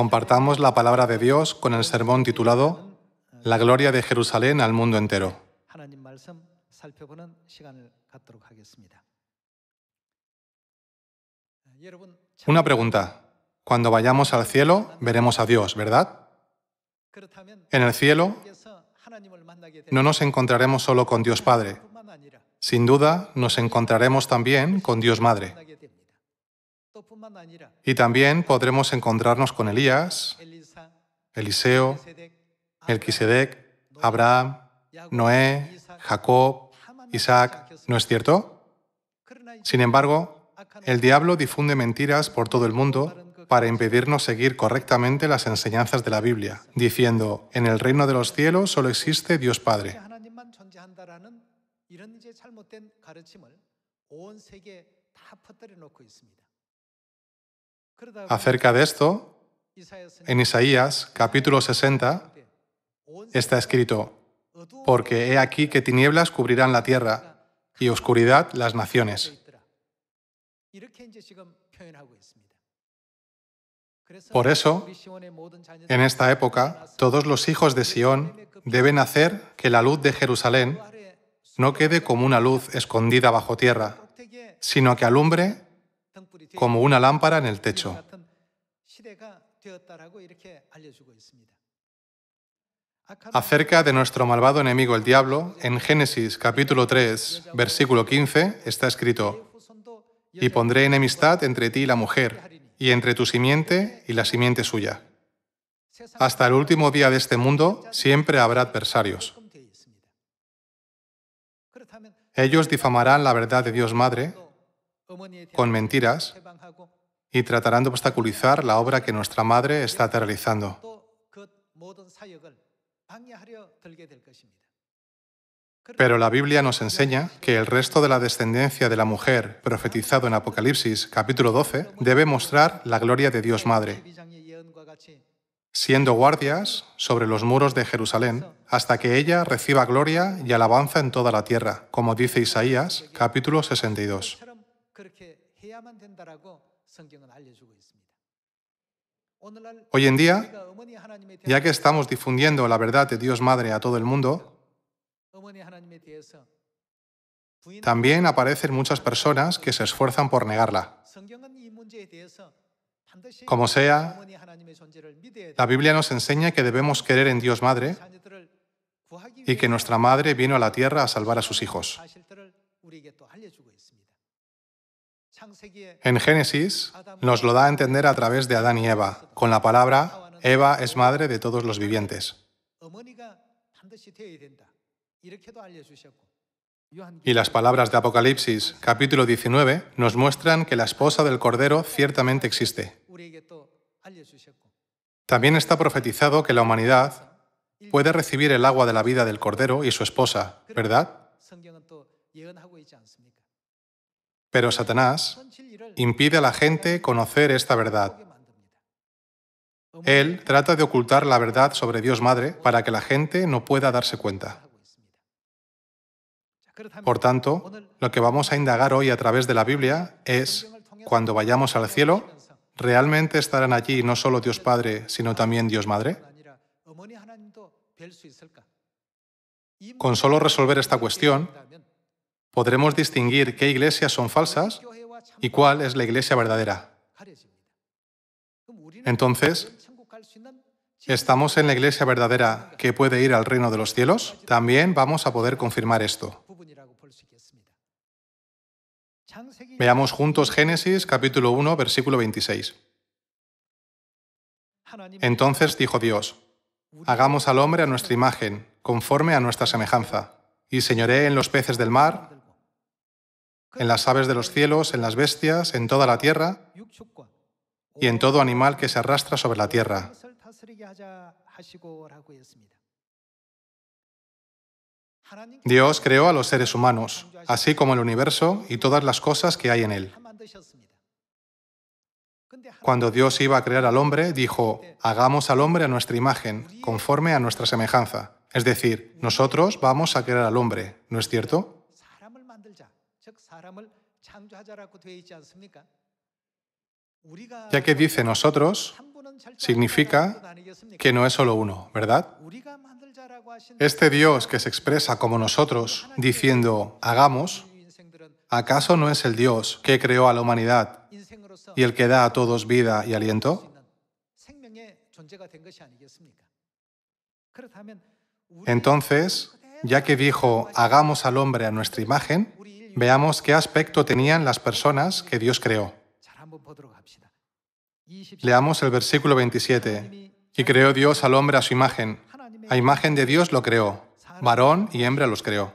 compartamos la palabra de Dios con el sermón titulado La gloria de Jerusalén al mundo entero. Una pregunta. Cuando vayamos al cielo, veremos a Dios, ¿verdad? En el cielo, no nos encontraremos solo con Dios Padre. Sin duda, nos encontraremos también con Dios Madre. Y también podremos encontrarnos con Elías, Eliseo, Melquisedec, Abraham, Noé, Jacob, Isaac, ¿no es cierto? Sin embargo, el diablo difunde mentiras por todo el mundo para impedirnos seguir correctamente las enseñanzas de la Biblia, diciendo, en el reino de los cielos solo existe Dios Padre. Acerca de esto, en Isaías capítulo 60 está escrito, porque he aquí que tinieblas cubrirán la tierra y oscuridad las naciones. Por eso, en esta época, todos los hijos de Sión deben hacer que la luz de Jerusalén no quede como una luz escondida bajo tierra, sino que alumbre como una lámpara en el techo. Acerca de nuestro malvado enemigo el diablo, en Génesis capítulo 3, versículo 15, está escrito, y pondré enemistad entre ti y la mujer, y entre tu simiente y la simiente suya. Hasta el último día de este mundo siempre habrá adversarios. Ellos difamarán la verdad de Dios Madre con mentiras y tratarán de obstaculizar la obra que nuestra madre está realizando. Pero la Biblia nos enseña que el resto de la descendencia de la mujer profetizado en Apocalipsis capítulo 12 debe mostrar la gloria de Dios Madre, siendo guardias sobre los muros de Jerusalén hasta que ella reciba gloria y alabanza en toda la tierra, como dice Isaías capítulo 62. Hoy en día, ya que estamos difundiendo la verdad de Dios Madre a todo el mundo, también aparecen muchas personas que se esfuerzan por negarla. Como sea, la Biblia nos enseña que debemos querer en Dios Madre y que nuestra Madre vino a la tierra a salvar a sus hijos. En Génesis nos lo da a entender a través de Adán y Eva, con la palabra, Eva es madre de todos los vivientes. Y las palabras de Apocalipsis, capítulo 19, nos muestran que la esposa del Cordero ciertamente existe. También está profetizado que la humanidad puede recibir el agua de la vida del Cordero y su esposa, ¿verdad? Pero Satanás impide a la gente conocer esta verdad. Él trata de ocultar la verdad sobre Dios Madre para que la gente no pueda darse cuenta. Por tanto, lo que vamos a indagar hoy a través de la Biblia es, cuando vayamos al cielo, ¿realmente estarán allí no solo Dios Padre, sino también Dios Madre? Con solo resolver esta cuestión, podremos distinguir qué iglesias son falsas y cuál es la iglesia verdadera. Entonces, ¿estamos en la iglesia verdadera que puede ir al reino de los cielos? También vamos a poder confirmar esto. Veamos juntos Génesis capítulo 1, versículo 26. Entonces dijo Dios, hagamos al hombre a nuestra imagen, conforme a nuestra semejanza, y señoré en los peces del mar, en las aves de los cielos, en las bestias, en toda la tierra y en todo animal que se arrastra sobre la tierra. Dios creó a los seres humanos, así como el universo y todas las cosas que hay en él. Cuando Dios iba a crear al hombre, dijo, hagamos al hombre a nuestra imagen, conforme a nuestra semejanza. Es decir, nosotros vamos a crear al hombre, ¿no es cierto? Ya que dice nosotros, significa que no es solo uno, ¿verdad? Este Dios que se expresa como nosotros, diciendo, hagamos, ¿acaso no es el Dios que creó a la humanidad y el que da a todos vida y aliento? Entonces, ya que dijo, hagamos al hombre a nuestra imagen, veamos qué aspecto tenían las personas que Dios creó. Leamos el versículo 27. Y creó Dios al hombre a su imagen. A imagen de Dios lo creó. Varón y hembra los creó.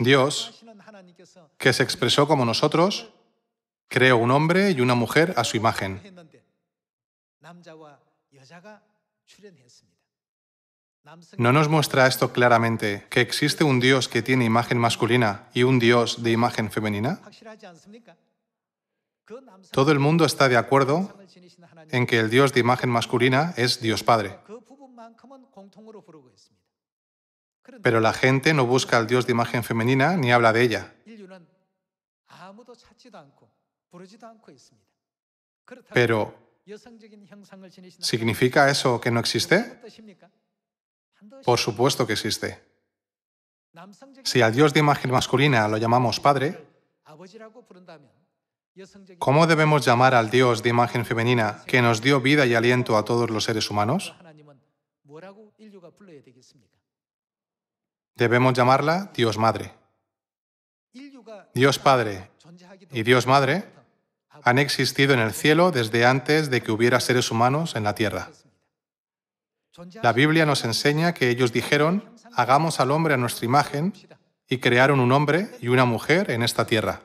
Dios, que se expresó como nosotros, creó un hombre y una mujer a su imagen. ¿No nos muestra esto claramente que existe un Dios que tiene imagen masculina y un Dios de imagen femenina? Todo el mundo está de acuerdo en que el Dios de imagen masculina es Dios Padre. Pero la gente no busca al Dios de imagen femenina ni habla de ella. Pero, ¿significa eso que no existe? Por supuesto que existe. Si al Dios de imagen masculina lo llamamos Padre, ¿cómo debemos llamar al Dios de imagen femenina que nos dio vida y aliento a todos los seres humanos? Debemos llamarla Dios Madre. Dios Padre y Dios Madre han existido en el cielo desde antes de que hubiera seres humanos en la tierra. La Biblia nos enseña que ellos dijeron, hagamos al hombre a nuestra imagen, y crearon un hombre y una mujer en esta tierra.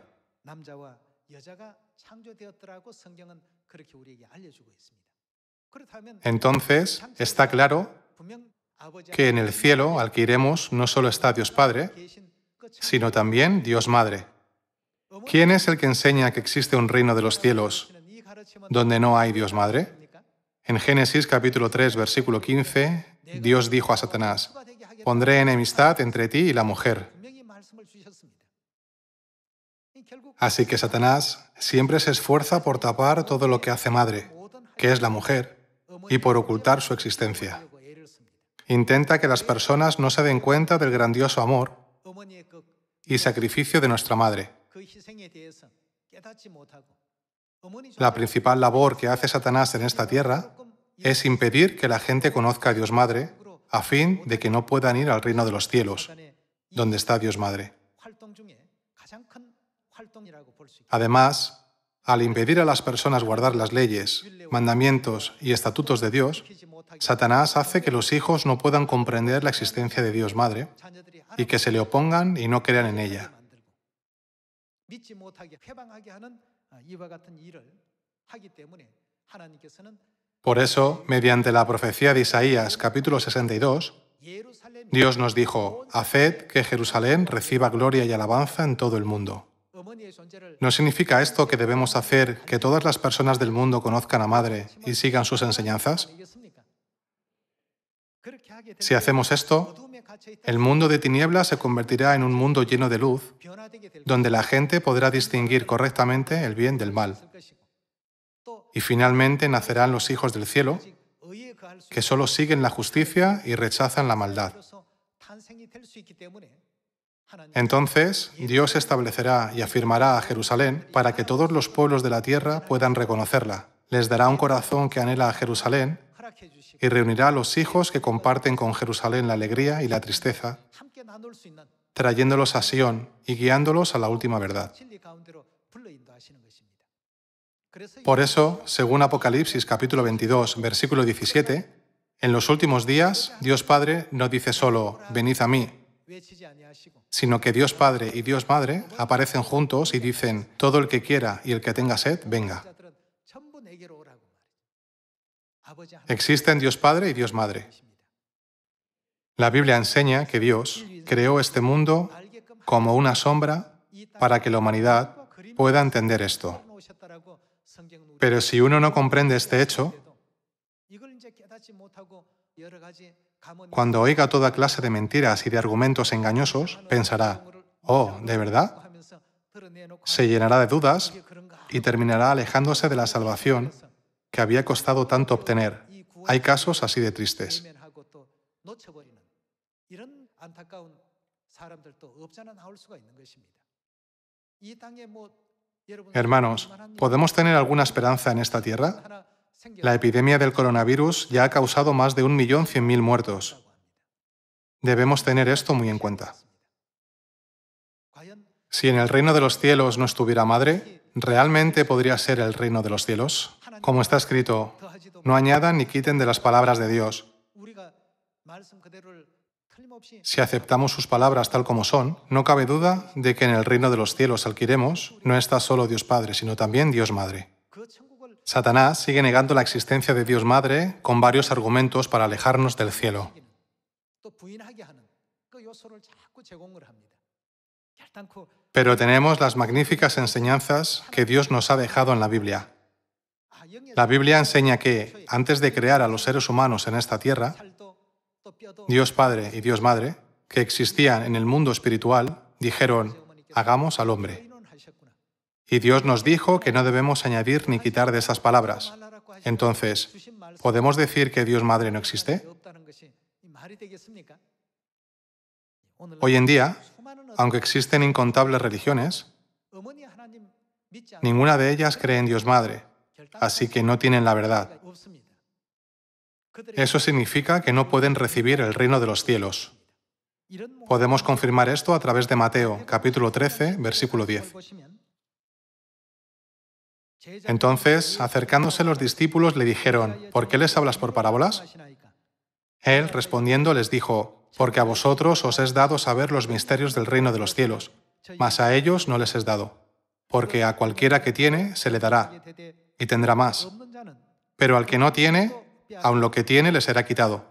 Entonces, está claro que en el cielo al que iremos no solo está Dios Padre, sino también Dios Madre. ¿Quién es el que enseña que existe un reino de los cielos donde no hay Dios Madre? En Génesis capítulo 3, versículo 15, Dios dijo a Satanás, pondré enemistad entre ti y la mujer. Así que Satanás siempre se esfuerza por tapar todo lo que hace madre, que es la mujer, y por ocultar su existencia. Intenta que las personas no se den cuenta del grandioso amor y sacrificio de nuestra madre. La principal labor que hace Satanás en esta tierra es impedir que la gente conozca a Dios Madre a fin de que no puedan ir al reino de los cielos, donde está Dios Madre. Además, al impedir a las personas guardar las leyes, mandamientos y estatutos de Dios, Satanás hace que los hijos no puedan comprender la existencia de Dios Madre y que se le opongan y no crean en ella. Por eso, mediante la profecía de Isaías capítulo 62, Dios nos dijo, haced que Jerusalén reciba gloria y alabanza en todo el mundo. ¿No significa esto que debemos hacer que todas las personas del mundo conozcan a Madre y sigan sus enseñanzas? Si hacemos esto, el mundo de tinieblas se convertirá en un mundo lleno de luz, donde la gente podrá distinguir correctamente el bien del mal. Y finalmente nacerán los hijos del cielo, que solo siguen la justicia y rechazan la maldad. Entonces Dios establecerá y afirmará a Jerusalén para que todos los pueblos de la tierra puedan reconocerla. Les dará un corazón que anhela a Jerusalén y reunirá a los hijos que comparten con Jerusalén la alegría y la tristeza, trayéndolos a Sión y guiándolos a la última verdad. Por eso, según Apocalipsis capítulo 22, versículo 17, en los últimos días Dios Padre no dice solo, venid a mí, sino que Dios Padre y Dios Madre aparecen juntos y dicen, todo el que quiera y el que tenga sed, venga. Existen Dios Padre y Dios Madre. La Biblia enseña que Dios creó este mundo como una sombra para que la humanidad pueda entender esto. Pero si uno no comprende este hecho, cuando oiga toda clase de mentiras y de argumentos engañosos, pensará, oh, ¿de verdad? Se llenará de dudas y terminará alejándose de la salvación que había costado tanto obtener. Hay casos así de tristes. Hermanos, ¿podemos tener alguna esperanza en esta tierra? La epidemia del coronavirus ya ha causado más de 1.100.000 muertos. Debemos tener esto muy en cuenta. Si en el reino de los cielos no estuviera madre, ¿realmente podría ser el reino de los cielos? Como está escrito, no añadan ni quiten de las palabras de Dios. Si aceptamos sus palabras tal como son, no cabe duda de que en el reino de los cielos alquiremos no está solo Dios Padre, sino también Dios Madre. Satanás sigue negando la existencia de Dios Madre con varios argumentos para alejarnos del cielo. Pero tenemos las magníficas enseñanzas que Dios nos ha dejado en la Biblia. La Biblia enseña que antes de crear a los seres humanos en esta tierra, Dios Padre y Dios Madre, que existían en el mundo espiritual, dijeron, hagamos al hombre. Y Dios nos dijo que no debemos añadir ni quitar de esas palabras. Entonces, ¿podemos decir que Dios Madre no existe? Hoy en día, aunque existen incontables religiones, ninguna de ellas cree en Dios Madre, así que no tienen la verdad. Eso significa que no pueden recibir el reino de los cielos. Podemos confirmar esto a través de Mateo, capítulo 13, versículo 10. Entonces, acercándose los discípulos, le dijeron, ¿por qué les hablas por parábolas? Él, respondiendo, les dijo, porque a vosotros os es dado saber los misterios del reino de los cielos, mas a ellos no les es dado, porque a cualquiera que tiene se le dará, y tendrá más, pero al que no tiene, aun lo que tiene le será quitado.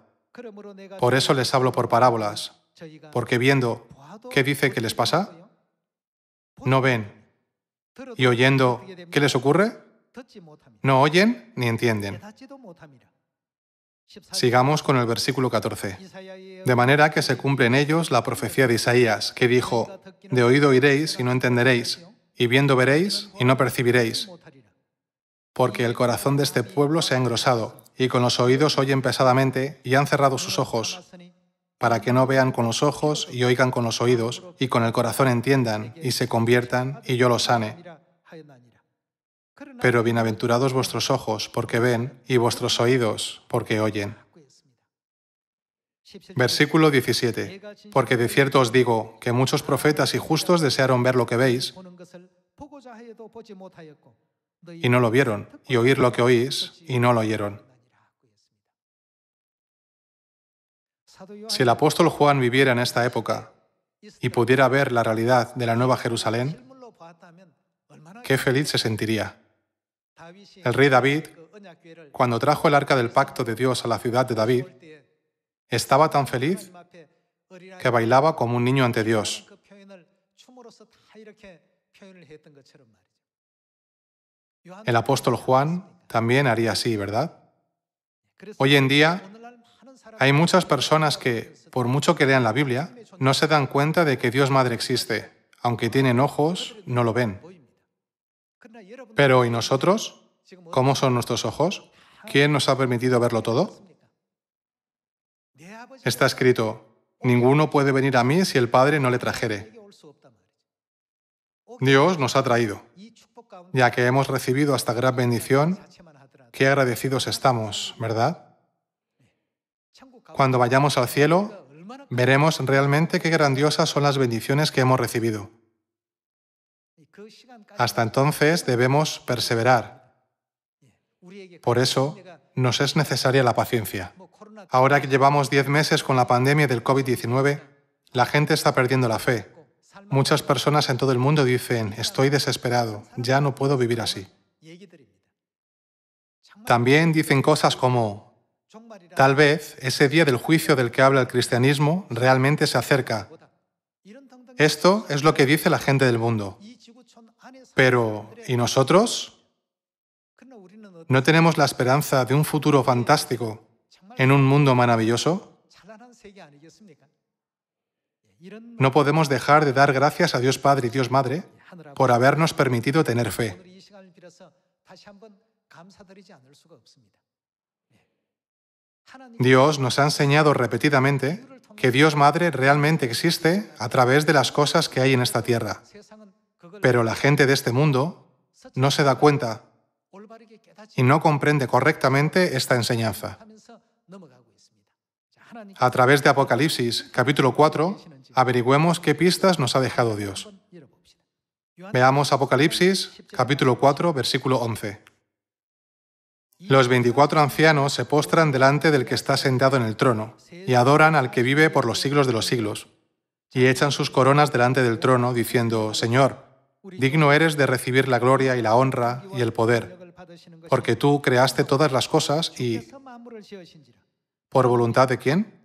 Por eso les hablo por parábolas, porque viendo, ¿qué dice que les pasa? No ven, y oyendo, ¿qué les ocurre? No oyen ni entienden. Sigamos con el versículo 14. De manera que se cumple en ellos la profecía de Isaías, que dijo, de oído iréis y no entenderéis, y viendo veréis y no percibiréis, porque el corazón de este pueblo se ha engrosado, y con los oídos oyen pesadamente, y han cerrado sus ojos, para que no vean con los ojos y oigan con los oídos, y con el corazón entiendan, y se conviertan, y yo los sane. Pero bienaventurados vuestros ojos, porque ven, y vuestros oídos, porque oyen. Versículo 17. Porque de cierto os digo que muchos profetas y justos desearon ver lo que veis y no lo vieron, y oír lo que oís y no lo oyeron. Si el apóstol Juan viviera en esta época y pudiera ver la realidad de la Nueva Jerusalén, qué feliz se sentiría el rey David, cuando trajo el arca del pacto de Dios a la ciudad de David, estaba tan feliz que bailaba como un niño ante Dios. El apóstol Juan también haría así, ¿verdad? Hoy en día hay muchas personas que, por mucho que lean la Biblia, no se dan cuenta de que Dios Madre existe. Aunque tienen ojos, no lo ven. Pero ¿y nosotros? ¿Cómo son nuestros ojos? ¿Quién nos ha permitido verlo todo? Está escrito, ninguno puede venir a mí si el Padre no le trajere. Dios nos ha traído, ya que hemos recibido esta gran bendición, qué agradecidos estamos, ¿verdad? Cuando vayamos al cielo, veremos realmente qué grandiosas son las bendiciones que hemos recibido. Hasta entonces debemos perseverar por eso, nos es necesaria la paciencia. Ahora que llevamos 10 meses con la pandemia del COVID-19, la gente está perdiendo la fe. Muchas personas en todo el mundo dicen, estoy desesperado, ya no puedo vivir así. También dicen cosas como, tal vez ese día del juicio del que habla el cristianismo realmente se acerca. Esto es lo que dice la gente del mundo. Pero, ¿y nosotros? ¿No tenemos la esperanza de un futuro fantástico en un mundo maravilloso? No podemos dejar de dar gracias a Dios Padre y Dios Madre por habernos permitido tener fe. Dios nos ha enseñado repetidamente que Dios Madre realmente existe a través de las cosas que hay en esta tierra. Pero la gente de este mundo no se da cuenta y no comprende correctamente esta enseñanza. A través de Apocalipsis capítulo 4, averigüemos qué pistas nos ha dejado Dios. Veamos Apocalipsis capítulo 4, versículo 11. Los veinticuatro ancianos se postran delante del que está sentado en el trono y adoran al que vive por los siglos de los siglos, y echan sus coronas delante del trono, diciendo, Señor, digno eres de recibir la gloria y la honra y el poder porque tú creaste todas las cosas y por voluntad de quién?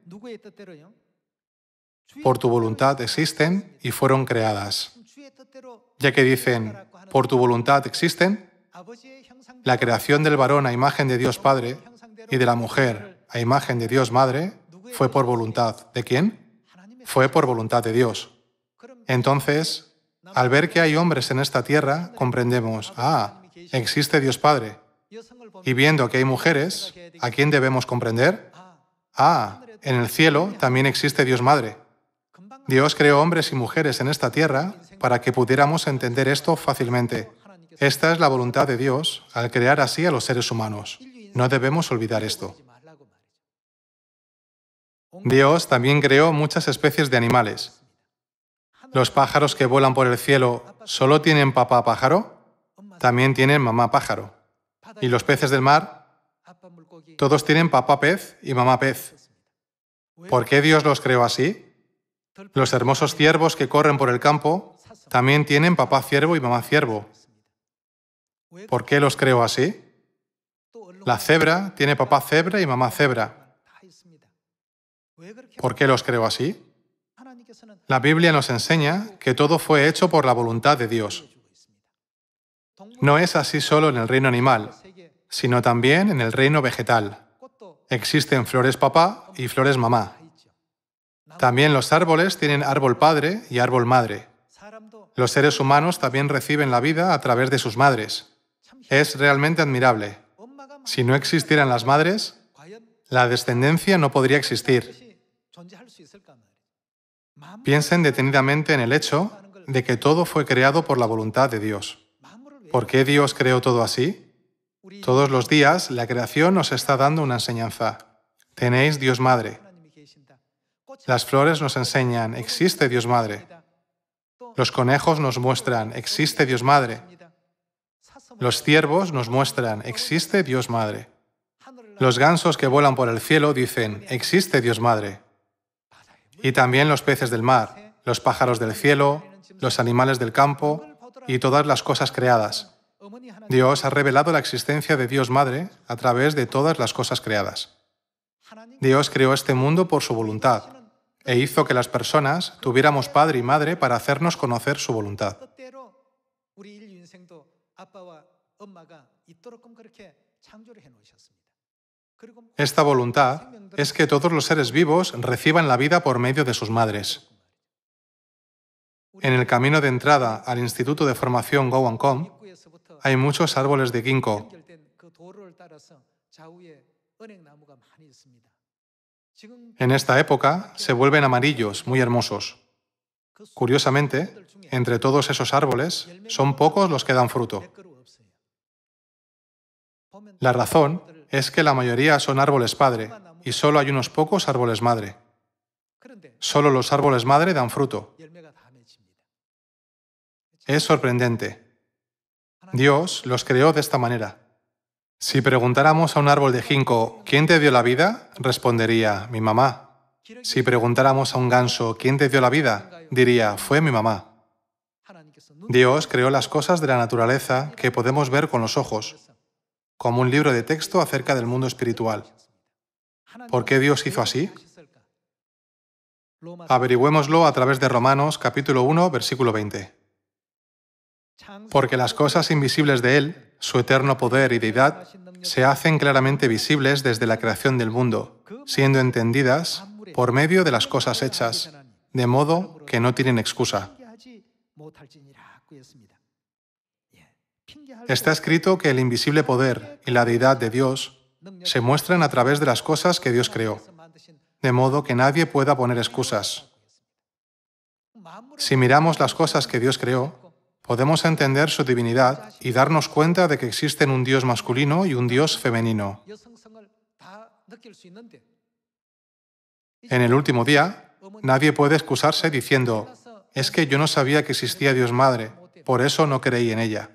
Por tu voluntad existen y fueron creadas. Ya que dicen, por tu voluntad existen, la creación del varón a imagen de Dios Padre y de la mujer a imagen de Dios Madre fue por voluntad. ¿De quién? Fue por voluntad de Dios. Entonces, al ver que hay hombres en esta tierra, comprendemos, ah, existe Dios Padre. Y viendo que hay mujeres, ¿a quién debemos comprender? Ah, en el cielo también existe Dios Madre. Dios creó hombres y mujeres en esta tierra para que pudiéramos entender esto fácilmente. Esta es la voluntad de Dios al crear así a los seres humanos. No debemos olvidar esto. Dios también creó muchas especies de animales. ¿Los pájaros que vuelan por el cielo solo tienen papá pájaro? también tienen mamá pájaro. Y los peces del mar, todos tienen papá pez y mamá pez. ¿Por qué Dios los creó así? Los hermosos ciervos que corren por el campo también tienen papá ciervo y mamá ciervo. ¿Por qué los creó así? La cebra tiene papá cebra y mamá cebra. ¿Por qué los creó así? La Biblia nos enseña que todo fue hecho por la voluntad de Dios. No es así solo en el reino animal, sino también en el reino vegetal. Existen flores papá y flores mamá. También los árboles tienen árbol padre y árbol madre. Los seres humanos también reciben la vida a través de sus madres. Es realmente admirable. Si no existieran las madres, la descendencia no podría existir. Piensen detenidamente en el hecho de que todo fue creado por la voluntad de Dios. ¿Por qué Dios creó todo así? Todos los días la creación nos está dando una enseñanza. Tenéis Dios Madre. Las flores nos enseñan, existe Dios Madre. Los conejos nos muestran, existe Dios Madre. Los ciervos nos muestran, existe Dios Madre. Los gansos que vuelan por el cielo dicen, existe Dios Madre. Y también los peces del mar, los pájaros del cielo, los animales del campo, y todas las cosas creadas. Dios ha revelado la existencia de Dios Madre a través de todas las cosas creadas. Dios creó este mundo por su voluntad e hizo que las personas tuviéramos padre y madre para hacernos conocer su voluntad. Esta voluntad es que todos los seres vivos reciban la vida por medio de sus madres. En el camino de entrada al Instituto de Formación Kong hay muchos árboles de ginkgo. En esta época se vuelven amarillos, muy hermosos. Curiosamente, entre todos esos árboles, son pocos los que dan fruto. La razón es que la mayoría son árboles padre y solo hay unos pocos árboles madre. Solo los árboles madre dan fruto, es sorprendente. Dios los creó de esta manera. Si preguntáramos a un árbol de ginkgo, ¿quién te dio la vida? Respondería, mi mamá. Si preguntáramos a un ganso, ¿quién te dio la vida? Diría, fue mi mamá. Dios creó las cosas de la naturaleza que podemos ver con los ojos, como un libro de texto acerca del mundo espiritual. ¿Por qué Dios hizo así? Averigüémoslo a través de Romanos capítulo 1, versículo 20 porque las cosas invisibles de Él, su eterno poder y deidad, se hacen claramente visibles desde la creación del mundo, siendo entendidas por medio de las cosas hechas, de modo que no tienen excusa. Está escrito que el invisible poder y la deidad de Dios se muestran a través de las cosas que Dios creó, de modo que nadie pueda poner excusas. Si miramos las cosas que Dios creó, podemos entender su divinidad y darnos cuenta de que existen un Dios masculino y un Dios femenino. En el último día, nadie puede excusarse diciendo, es que yo no sabía que existía Dios Madre, por eso no creí en ella.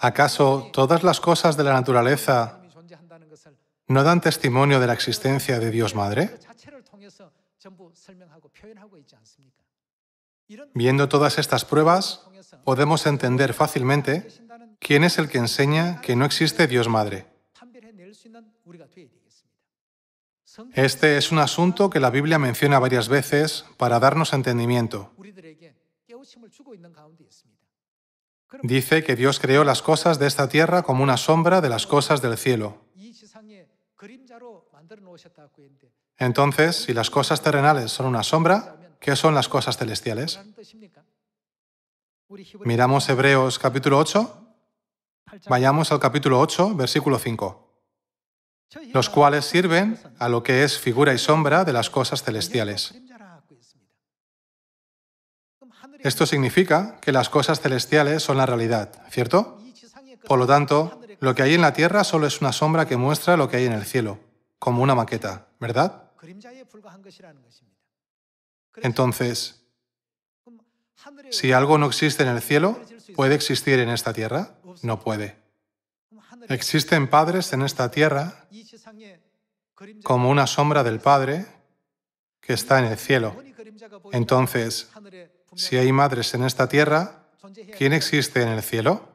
¿Acaso todas las cosas de la naturaleza no dan testimonio de la existencia de Dios Madre? Viendo todas estas pruebas, podemos entender fácilmente quién es el que enseña que no existe Dios Madre. Este es un asunto que la Biblia menciona varias veces para darnos entendimiento. Dice que Dios creó las cosas de esta tierra como una sombra de las cosas del cielo. Entonces, si las cosas terrenales son una sombra, ¿Qué son las cosas celestiales? Miramos Hebreos capítulo 8. Vayamos al capítulo 8, versículo 5. Los cuales sirven a lo que es figura y sombra de las cosas celestiales. Esto significa que las cosas celestiales son la realidad, ¿cierto? Por lo tanto, lo que hay en la tierra solo es una sombra que muestra lo que hay en el cielo, como una maqueta, ¿verdad? Entonces, si algo no existe en el cielo, ¿puede existir en esta tierra? No puede. Existen padres en esta tierra como una sombra del Padre que está en el cielo. Entonces, si hay madres en esta tierra, ¿quién existe en el cielo?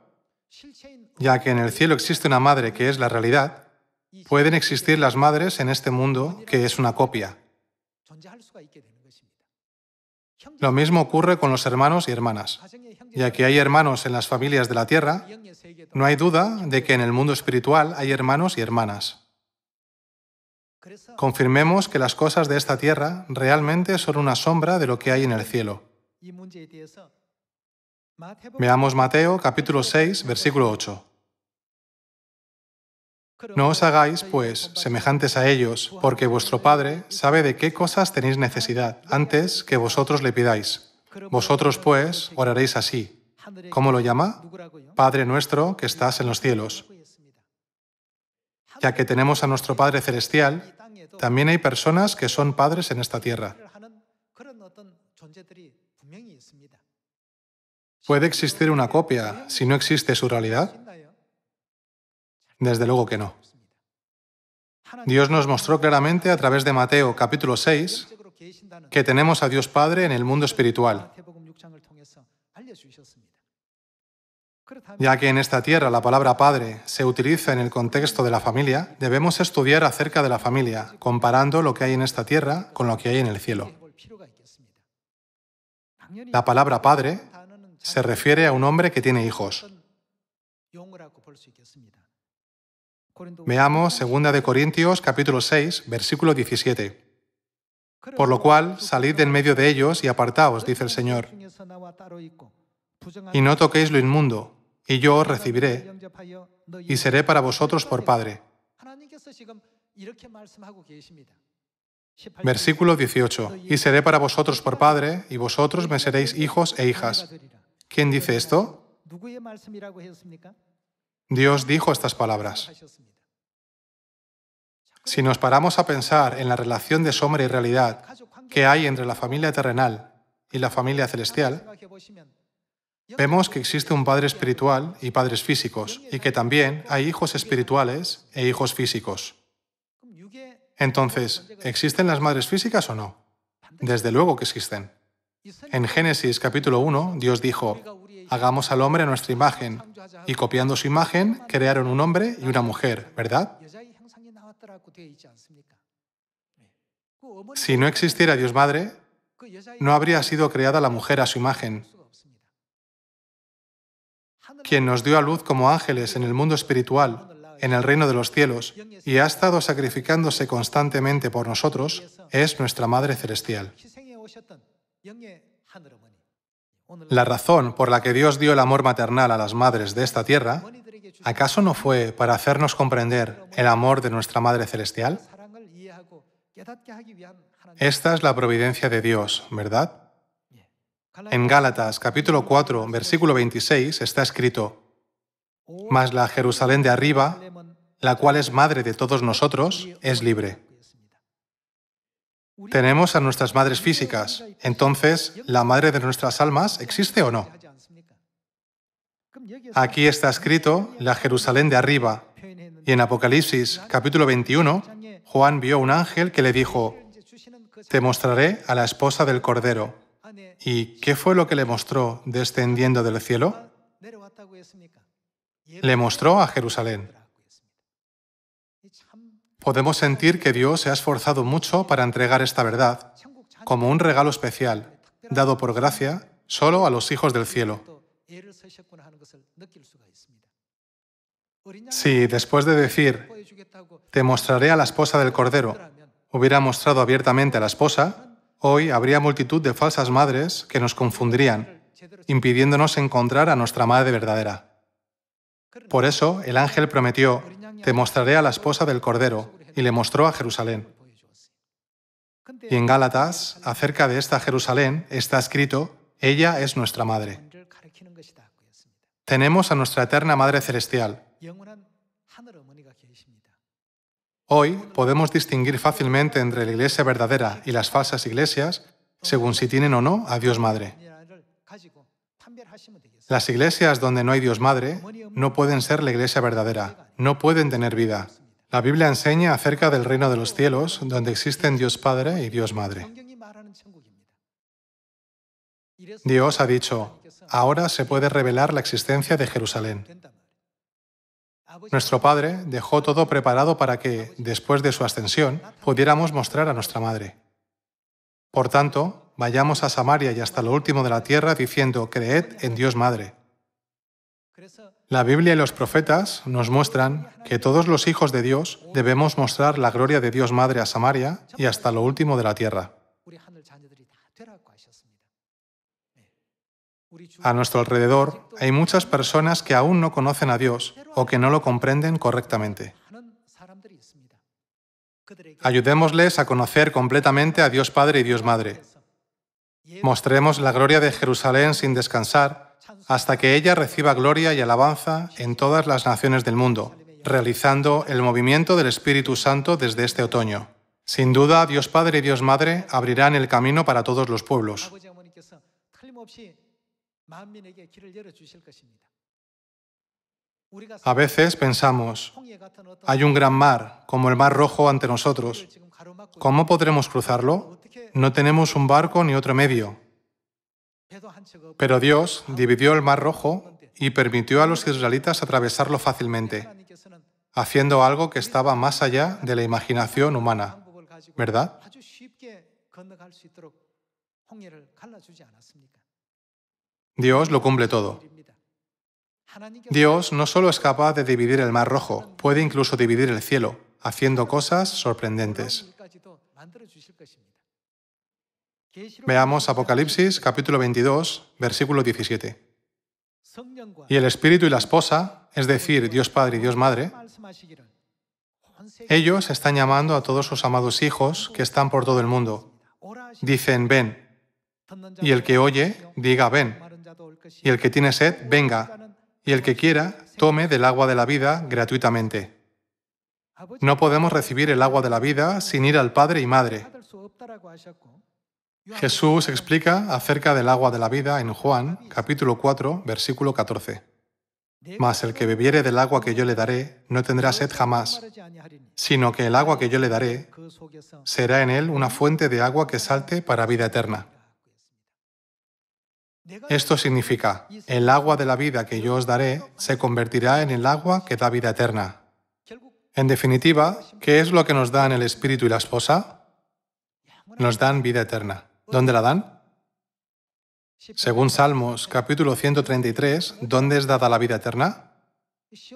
Ya que en el cielo existe una madre que es la realidad, pueden existir las madres en este mundo que es una copia. Lo mismo ocurre con los hermanos y hermanas. Ya que hay hermanos en las familias de la tierra, no hay duda de que en el mundo espiritual hay hermanos y hermanas. Confirmemos que las cosas de esta tierra realmente son una sombra de lo que hay en el cielo. Veamos Mateo capítulo 6, versículo 8. No os hagáis, pues, semejantes a ellos, porque vuestro Padre sabe de qué cosas tenéis necesidad antes que vosotros le pidáis. Vosotros, pues, oraréis así. ¿Cómo lo llama? Padre nuestro que estás en los cielos. Ya que tenemos a nuestro Padre Celestial, también hay personas que son padres en esta tierra. ¿Puede existir una copia si no existe su realidad? Desde luego que no. Dios nos mostró claramente a través de Mateo capítulo 6 que tenemos a Dios Padre en el mundo espiritual, ya que en esta tierra la palabra padre se utiliza en el contexto de la familia, debemos estudiar acerca de la familia, comparando lo que hay en esta tierra con lo que hay en el cielo. La palabra padre se refiere a un hombre que tiene hijos. Me amo, 2 de Corintios capítulo 6, versículo 17. Por lo cual, salid en medio de ellos y apartaos, dice el este Señor. Pues y no toquéis lo inmundo, y yo os recibiré, y seré para vosotros por Padre. Versículo 18. Y seré para vosotros por Padre, y vosotros me seréis hijos e hijas. ¿Quién dice esto? Dios dijo estas palabras. Si nos paramos a pensar en la relación de sombra y realidad que hay entre la familia terrenal y la familia celestial, vemos que existe un padre espiritual y padres físicos, y que también hay hijos espirituales e hijos físicos. Entonces, ¿existen las madres físicas o no? Desde luego que existen. En Génesis capítulo 1, Dios dijo, hagamos al hombre a nuestra imagen. Y copiando su imagen, crearon un hombre y una mujer, ¿verdad? Si no existiera Dios Madre, no habría sido creada la mujer a su imagen. Quien nos dio a luz como ángeles en el mundo espiritual, en el reino de los cielos, y ha estado sacrificándose constantemente por nosotros, es nuestra Madre Celestial. La razón por la que Dios dio el amor maternal a las madres de esta tierra, ¿acaso no fue para hacernos comprender el amor de nuestra Madre Celestial? Esta es la providencia de Dios, ¿verdad? En Gálatas capítulo 4, versículo 26 está escrito, Mas la Jerusalén de arriba, la cual es madre de todos nosotros, es libre. Tenemos a nuestras madres físicas. Entonces, ¿la madre de nuestras almas existe o no? Aquí está escrito la Jerusalén de arriba. Y en Apocalipsis capítulo 21, Juan vio un ángel que le dijo, Te mostraré a la esposa del Cordero. ¿Y qué fue lo que le mostró descendiendo del cielo? Le mostró a Jerusalén. Podemos sentir que Dios se ha esforzado mucho para entregar esta verdad como un regalo especial, dado por gracia solo a los hijos del cielo. Si después de decir, te mostraré a la esposa del Cordero, hubiera mostrado abiertamente a la esposa, hoy habría multitud de falsas madres que nos confundirían, impidiéndonos encontrar a nuestra madre verdadera. Por eso el ángel prometió, te mostraré a la esposa del Cordero, y le mostró a Jerusalén. Y en Gálatas, acerca de esta Jerusalén, está escrito, ella es nuestra madre. Tenemos a nuestra eterna Madre Celestial. Hoy podemos distinguir fácilmente entre la iglesia verdadera y las falsas iglesias según si tienen o no a Dios Madre. Las iglesias donde no hay Dios Madre no pueden ser la iglesia verdadera, no pueden tener vida. La Biblia enseña acerca del reino de los cielos, donde existen Dios Padre y Dios Madre. Dios ha dicho, ahora se puede revelar la existencia de Jerusalén. Nuestro Padre dejó todo preparado para que, después de su ascensión, pudiéramos mostrar a nuestra Madre. Por tanto, vayamos a Samaria y hasta lo último de la tierra diciendo, creed en Dios Madre. La Biblia y los profetas nos muestran que todos los hijos de Dios debemos mostrar la gloria de Dios Madre a Samaria y hasta lo último de la tierra. A nuestro alrededor hay muchas personas que aún no conocen a Dios o que no lo comprenden correctamente. Ayudémosles a conocer completamente a Dios Padre y Dios Madre, Mostremos la gloria de Jerusalén sin descansar, hasta que ella reciba gloria y alabanza en todas las naciones del mundo, realizando el movimiento del Espíritu Santo desde este otoño. Sin duda, Dios Padre y Dios Madre abrirán el camino para todos los pueblos. A veces pensamos, hay un gran mar, como el mar rojo ante nosotros. ¿Cómo podremos cruzarlo? no tenemos un barco ni otro medio. Pero Dios dividió el Mar Rojo y permitió a los israelitas atravesarlo fácilmente, haciendo algo que estaba más allá de la imaginación humana, ¿verdad? Dios lo cumple todo. Dios no solo es capaz de dividir el mar rojo, puede incluso dividir el cielo, haciendo cosas sorprendentes. Veamos Apocalipsis capítulo 22, versículo 17. Y el Espíritu y la esposa, es decir, Dios Padre y Dios Madre, ellos están llamando a todos sus amados hijos que están por todo el mundo. Dicen, ven. Y el que oye, diga, ven. Y el que tiene sed, venga. Y el que quiera, tome del agua de la vida gratuitamente. No podemos recibir el agua de la vida sin ir al Padre y Madre. Jesús explica acerca del agua de la vida en Juan capítulo 4, versículo 14. Mas el que bebiere del agua que yo le daré no tendrá sed jamás, sino que el agua que yo le daré será en él una fuente de agua que salte para vida eterna. Esto significa, el agua de la vida que yo os daré se convertirá en el agua que da vida eterna. En definitiva, ¿qué es lo que nos dan el Espíritu y la Esposa? Nos dan vida eterna. ¿Dónde la dan? Según Salmos capítulo 133, ¿dónde es dada la vida eterna?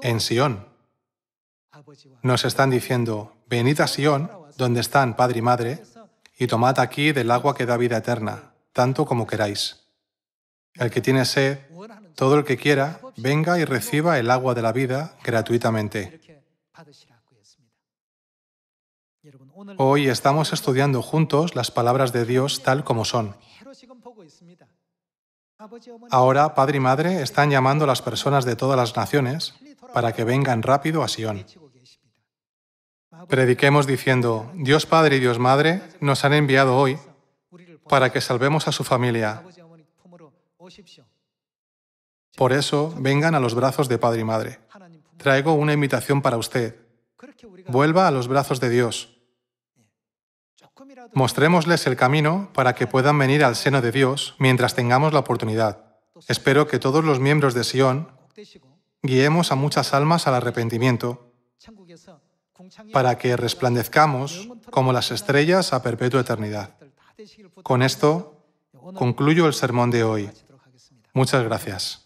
En Sión. Ah, pues Nos están diciendo, venid a Sión, donde están Padre y Madre, y tomad aquí del agua que da vida eterna, tanto como queráis. El que tiene sed, todo el que quiera, venga y reciba el agua de la vida gratuitamente. Hoy estamos estudiando juntos las palabras de Dios tal como son. Ahora, Padre y Madre están llamando a las personas de todas las naciones para que vengan rápido a Sion. Prediquemos diciendo, Dios Padre y Dios Madre nos han enviado hoy para que salvemos a su familia. Por eso, vengan a los brazos de Padre y Madre. Traigo una invitación para usted. Vuelva a los brazos de Dios. Mostrémosles el camino para que puedan venir al seno de Dios mientras tengamos la oportunidad. Espero que todos los miembros de Sion guiemos a muchas almas al arrepentimiento para que resplandezcamos como las estrellas a perpetua eternidad. Con esto concluyo el sermón de hoy. Muchas gracias.